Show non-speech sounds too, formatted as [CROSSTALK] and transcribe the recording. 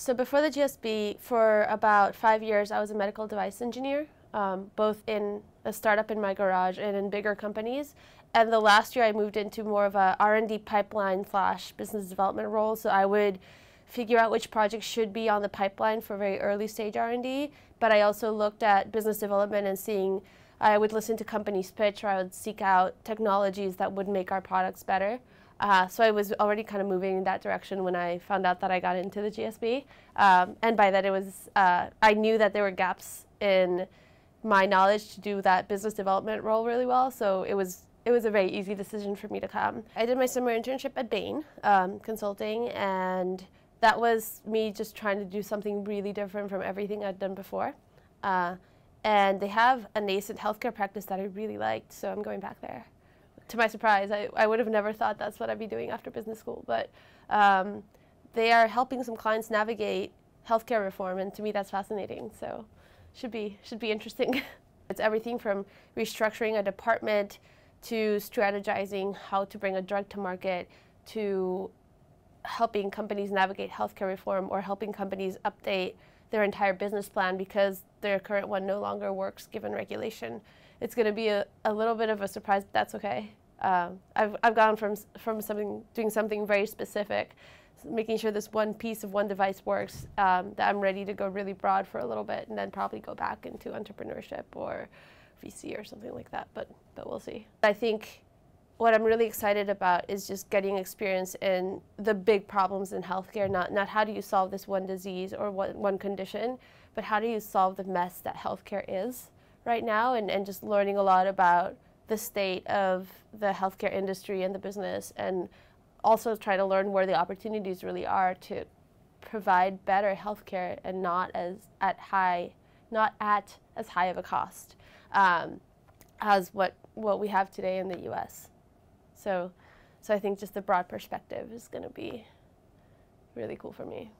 So before the GSB, for about five years, I was a medical device engineer, um, both in a startup in my garage and in bigger companies. And the last year, I moved into more of a R&D pipeline slash business development role. So I would figure out which projects should be on the pipeline for very early stage R&D. But I also looked at business development and seeing I would listen to companies pitch or I would seek out technologies that would make our products better. Uh, so I was already kind of moving in that direction when I found out that I got into the GSB. Um, and by that, it was uh, I knew that there were gaps in my knowledge to do that business development role really well. So it was it was a very easy decision for me to come. I did my summer internship at Bain um, Consulting, and that was me just trying to do something really different from everything I'd done before. Uh, and they have a nascent healthcare practice that I really liked, so I'm going back there. To my surprise, I, I would have never thought that's what I'd be doing after business school, but um, they are helping some clients navigate healthcare reform, and to me that's fascinating. So, should be should be interesting. [LAUGHS] it's everything from restructuring a department to strategizing how to bring a drug to market to helping companies navigate healthcare reform or helping companies update their entire business plan because their current one no longer works given regulation. It's going to be a, a little bit of a surprise, but that's okay. Um, I've, I've gone from, from something, doing something very specific, making sure this one piece of one device works, um, that I'm ready to go really broad for a little bit and then probably go back into entrepreneurship or VC or something like that, but, but we'll see. I think what I'm really excited about is just getting experience in the big problems in healthcare, not, not how do you solve this one disease or one, one condition, but how do you solve the mess that healthcare is right now and, and just learning a lot about the state of the healthcare industry and the business and also try to learn where the opportunities really are to provide better healthcare and not as at high, not at as high of a cost um, as what, what we have today in the U.S. So, so I think just the broad perspective is going to be really cool for me.